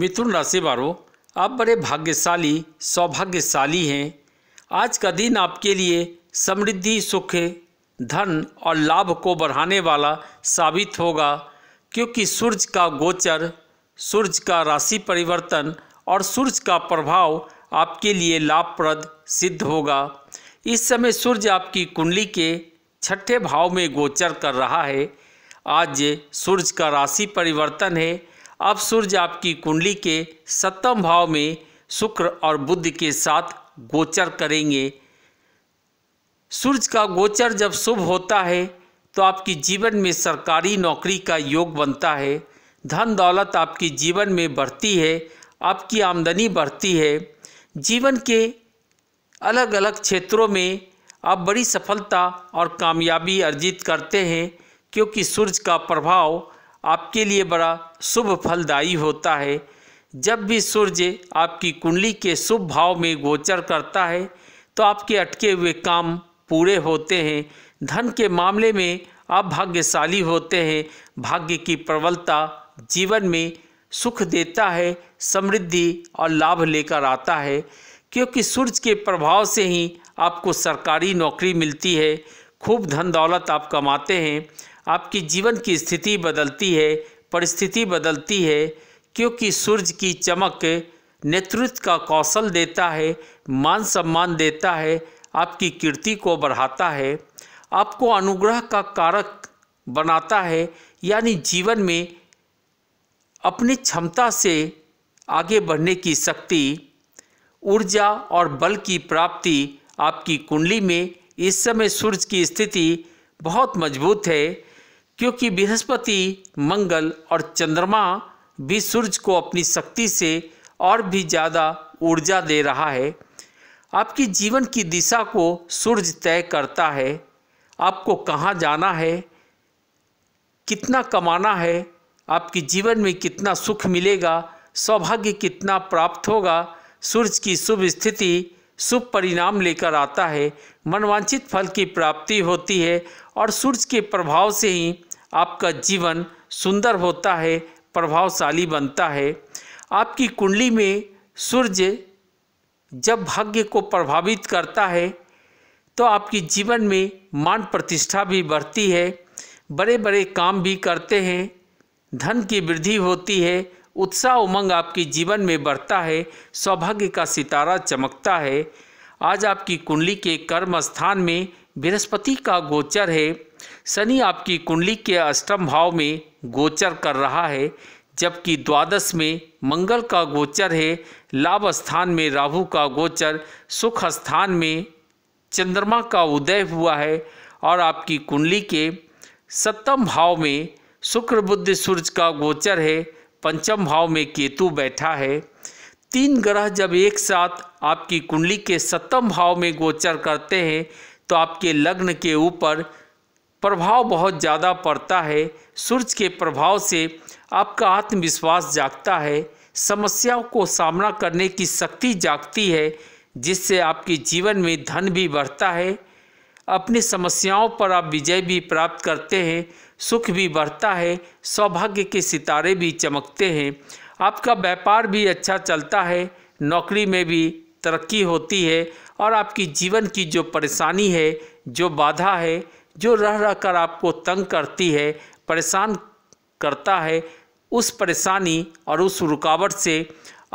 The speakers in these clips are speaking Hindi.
मिथुन राशि वालों आप बड़े भाग्यशाली सौभाग्यशाली हैं आज का दिन आपके लिए समृद्धि सुख धन और लाभ को बढ़ाने वाला साबित होगा क्योंकि सूर्य का गोचर सूर्य का राशि परिवर्तन और सूर्य का प्रभाव आपके लिए लाभप्रद सिद्ध होगा इस समय सूर्य आपकी कुंडली के छठे भाव में गोचर कर रहा है आज सूर्य का राशि परिवर्तन है अब सूर्य आपकी कुंडली के सप्तम भाव में शुक्र और बुद्ध के साथ गोचर करेंगे सूर्य का गोचर जब शुभ होता है तो आपकी जीवन में सरकारी नौकरी का योग बनता है धन दौलत आपके जीवन में बढ़ती है आपकी आमदनी बढ़ती है जीवन के अलग अलग क्षेत्रों में आप बड़ी सफलता और कामयाबी अर्जित करते हैं क्योंकि सूर्य का प्रभाव आपके लिए बड़ा शुभ फलदायी होता है जब भी सूर्य आपकी कुंडली के शुभ भाव में गोचर करता है तो आपके अटके हुए काम पूरे होते हैं धन के मामले में आप भाग्यशाली होते हैं भाग्य की प्रबलता जीवन में सुख देता है समृद्धि और लाभ लेकर आता है क्योंकि सूर्य के प्रभाव से ही आपको सरकारी नौकरी मिलती है खूब धन दौलत आप कमाते हैं आपकी जीवन की स्थिति बदलती है परिस्थिति बदलती है क्योंकि सूर्य की चमक नेतृत्व का कौशल देता है मान सम्मान देता है आपकी कीर्ति को बढ़ाता है आपको अनुग्रह का कारक बनाता है यानी जीवन में अपनी क्षमता से आगे बढ़ने की शक्ति ऊर्जा और बल की प्राप्ति आपकी कुंडली में इस समय सूर्य की स्थिति बहुत मजबूत है क्योंकि बृहस्पति मंगल और चंद्रमा भी सूर्य को अपनी शक्ति से और भी ज़्यादा ऊर्जा दे रहा है आपकी जीवन की दिशा को सूर्य तय करता है आपको कहाँ जाना है कितना कमाना है आपके जीवन में कितना सुख मिलेगा सौभाग्य कितना प्राप्त होगा सूर्य की शुभ स्थिति शुभ परिणाम लेकर आता है मनवांछित फल की प्राप्ति होती है और सूर्य के प्रभाव से ही आपका जीवन सुंदर होता है प्रभावशाली बनता है आपकी कुंडली में सूर्य जब भाग्य को प्रभावित करता है तो आपकी जीवन में मान प्रतिष्ठा भी बढ़ती है बड़े बड़े काम भी करते हैं धन की वृद्धि होती है उत्साह उमंग आपके जीवन में बढ़ता है सौभाग्य का सितारा चमकता है आज आपकी कुंडली के कर्म स्थान में बृहस्पति का गोचर है शनि आपकी कुंडली के अष्टम भाव में गोचर कर रहा है जबकि द्वादश में मंगल का गोचर है लाभ स्थान में राहु का गोचर सुख स्थान में चंद्रमा का उदय हुआ है और आपकी कुंडली के सप्तम भाव में शुक्र बुद्ध सूर्य का गोचर है पंचम भाव में केतु बैठा है तीन ग्रह जब एक साथ आपकी कुंडली के सप्तम भाव में गोचर करते हैं तो आपके लग्न के ऊपर प्रभाव बहुत ज़्यादा पड़ता है सूर्य के प्रभाव से आपका आत्मविश्वास जागता है समस्याओं को सामना करने की शक्ति जागती है जिससे आपके जीवन में धन भी बढ़ता है अपनी समस्याओं पर आप विजय भी प्राप्त करते हैं सुख भी बढ़ता है सौभाग्य के सितारे भी चमकते हैं आपका व्यापार भी अच्छा चलता है नौकरी में भी तरक्की होती है और आपकी जीवन की जो परेशानी है जो बाधा है जो रह रह कर आपको तंग करती है परेशान करता है उस परेशानी और उस रुकावट से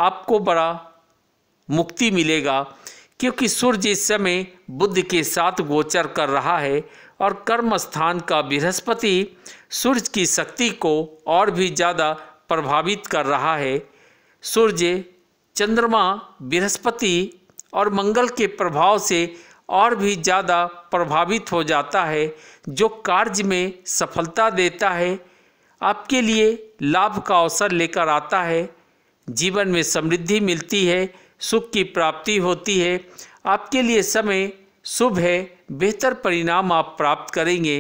आपको बड़ा मुक्ति मिलेगा क्योंकि सूर्य इस समय बुद्ध के साथ गोचर कर रहा है और कर्म स्थान का बृहस्पति सूर्य की शक्ति को और भी ज़्यादा प्रभावित कर रहा है सूर्य चंद्रमा बृहस्पति और मंगल के प्रभाव से और भी ज़्यादा प्रभावित हो जाता है जो कार्य में सफलता देता है आपके लिए लाभ का अवसर लेकर आता है जीवन में समृद्धि मिलती है सुख की प्राप्ति होती है आपके लिए समय शुभ है बेहतर परिणाम आप प्राप्त करेंगे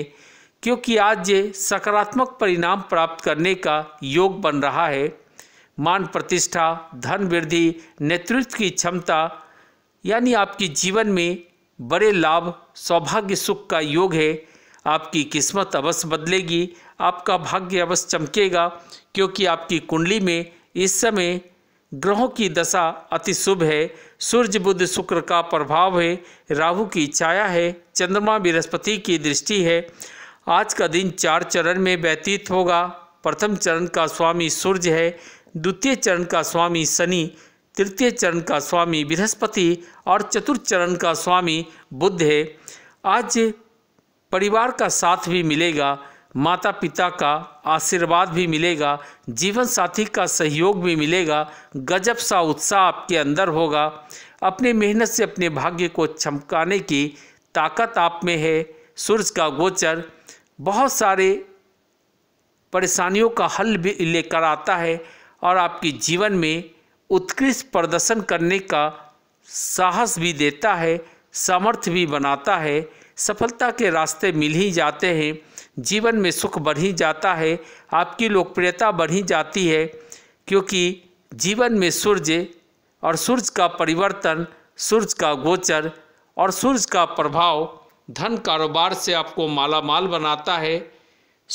क्योंकि आज ये सकारात्मक परिणाम प्राप्त करने का योग बन रहा है मान प्रतिष्ठा धन वृद्धि नेतृत्व की क्षमता यानी आपके जीवन में बड़े लाभ सौभाग्य सुख का योग है आपकी किस्मत अवश्य बदलेगी आपका भाग्य अवश्य चमकेगा क्योंकि आपकी कुंडली में इस समय ग्रहों की दशा अति शुभ है सूर्य बुद्ध शुक्र का प्रभाव है राहु की छाया है चंद्रमा बृहस्पति की दृष्टि है आज का दिन चार चरण में व्यतीत होगा प्रथम चरण का स्वामी सूर्य है द्वितीय चरण का स्वामी शनि तृतीय चरण का स्वामी बृहस्पति और चतुर्थ चरण का स्वामी बुद्ध है आज परिवार का साथ भी मिलेगा माता पिता का आशीर्वाद भी मिलेगा जीवन साथी का सहयोग भी मिलेगा गजब सा उत्साह आपके अंदर होगा अपने मेहनत से अपने भाग्य को चमकाने की ताकत आप में है सूर्य का गोचर बहुत सारे परेशानियों का हल भी लेकर आता है और आपके जीवन में उत्कृष्ट प्रदर्शन करने का साहस भी देता है सामर्थ्य भी बनाता है सफलता के रास्ते मिल ही जाते हैं जीवन में सुख बढ़ ही जाता है आपकी लोकप्रियता बढ़ ही जाती है क्योंकि जीवन में सूर्य और सूर्य का परिवर्तन सूर्य का गोचर और सूर्य का प्रभाव धन कारोबार से आपको माला माल बनाता है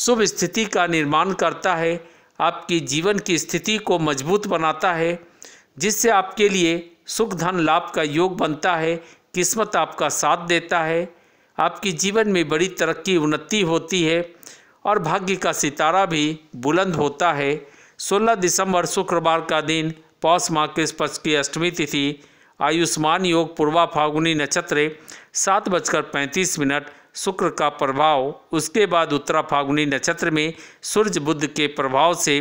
शुभ स्थिति का निर्माण करता है आपकी जीवन की स्थिति को मजबूत बनाता है जिससे आपके लिए सुख धन लाभ का योग बनता है किस्मत आपका साथ देता है आपकी जीवन में बड़ी तरक्की उन्नति होती है और भाग्य का सितारा भी बुलंद होता है 16 दिसंबर शुक्रवार का दिन पौष माह के पक्ष की अष्टमी तिथि आयुष्मान योग पूर्वा फागुनी नक्षत्र सात बजकर पैंतीस मिनट शुक्र का प्रभाव उसके बाद उत्तरा फागुनी नक्षत्र में सूर्य बुद्ध के प्रभाव से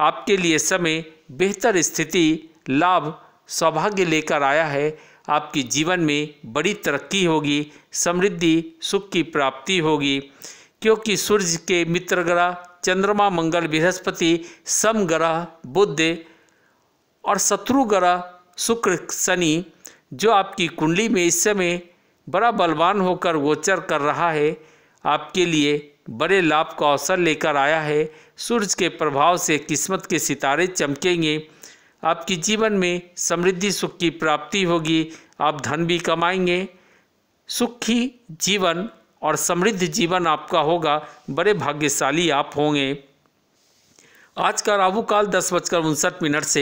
आपके लिए समय बेहतर स्थिति लाभ सौभाग्य लेकर आया है आपकी जीवन में बड़ी तरक्की होगी समृद्धि सुख की प्राप्ति होगी क्योंकि सूर्य के मित्र ग्रह चंद्रमा मंगल बृहस्पति सम ग्रह बुद्ध और शत्रु ग्रह शुक्र शनि जो आपकी कुंडली में इस समय बड़ा बलवान होकर गोचर कर रहा है आपके लिए बड़े लाभ का अवसर लेकर आया है सूर्य के प्रभाव से किस्मत के सितारे चमकेंगे आपकी जीवन में समृद्धि सुख की प्राप्ति होगी आप धन भी कमाएंगे सुखी जीवन और समृद्ध जीवन आपका होगा बड़े भाग्यशाली आप होंगे आज का राहु काल दस बजकर उनसठ मिनट से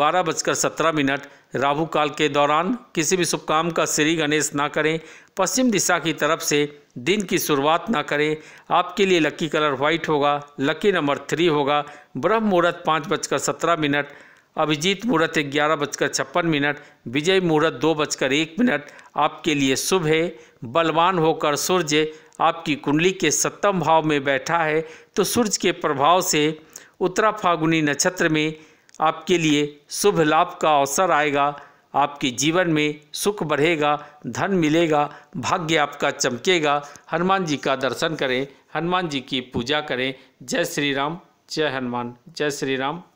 बारह बजकर सत्रह मिनट राहु काल के दौरान किसी भी शुभ काम का श्री गणेश ना करें पश्चिम दिशा की तरफ से दिन की शुरुआत ना करें आपके लिए लकी कलर व्हाइट होगा लकी नंबर थ्री होगा ब्रह्म मुहूर्त पाँच बजकर सत्रह मिनट अभिजीत मुहूर्त ग्यारह बजकर छप्पन मिनट विजय मुहूर्त दो बजकर एक मिनट आपके लिए शुभ है बलवान होकर सूर्य आपकी कुंडली के सप्तम भाव में बैठा है तो सूर्य के प्रभाव से उत्तरा फागुनी नक्षत्र में आपके लिए शुभ लाभ का अवसर आएगा आपके जीवन में सुख बढ़ेगा धन मिलेगा भाग्य आपका चमकेगा हनुमान जी का दर्शन करें हनुमान जी की पूजा करें जय श्री राम जय हनुमान जय श्री राम